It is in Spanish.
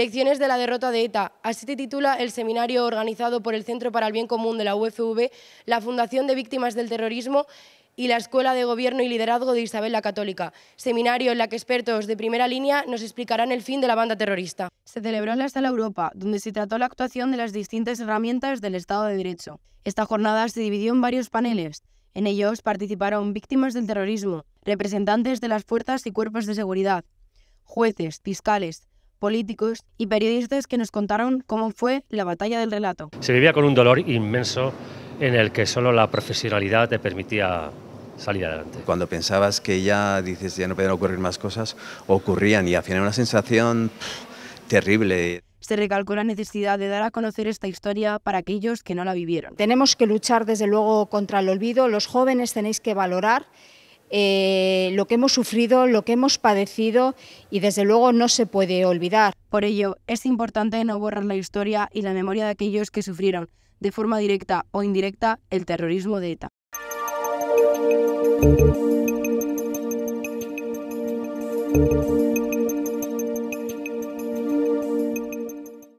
Lecciones de la derrota de ETA. Así te titula el seminario organizado por el Centro para el Bien Común de la UFV, la Fundación de Víctimas del Terrorismo y la Escuela de Gobierno y Liderazgo de Isabel la Católica, seminario en la que expertos de primera línea nos explicarán el fin de la banda terrorista. Se celebró en la Sala Europa, donde se trató la actuación de las distintas herramientas del Estado de Derecho. Esta jornada se dividió en varios paneles. En ellos participaron víctimas del terrorismo, representantes de las fuerzas y cuerpos de seguridad, jueces, fiscales, políticos y periodistas que nos contaron cómo fue la batalla del relato. Se vivía con un dolor inmenso en el que solo la profesionalidad te permitía salir adelante. Cuando pensabas que ya dices ya no pueden ocurrir más cosas, ocurrían y al final una sensación terrible. Se recalcó la necesidad de dar a conocer esta historia para aquellos que no la vivieron. Tenemos que luchar desde luego contra el olvido, los jóvenes tenéis que valorar eh, lo que hemos sufrido, lo que hemos padecido y desde luego no se puede olvidar. Por ello, es importante no borrar la historia y la memoria de aquellos que sufrieron, de forma directa o indirecta, el terrorismo de ETA.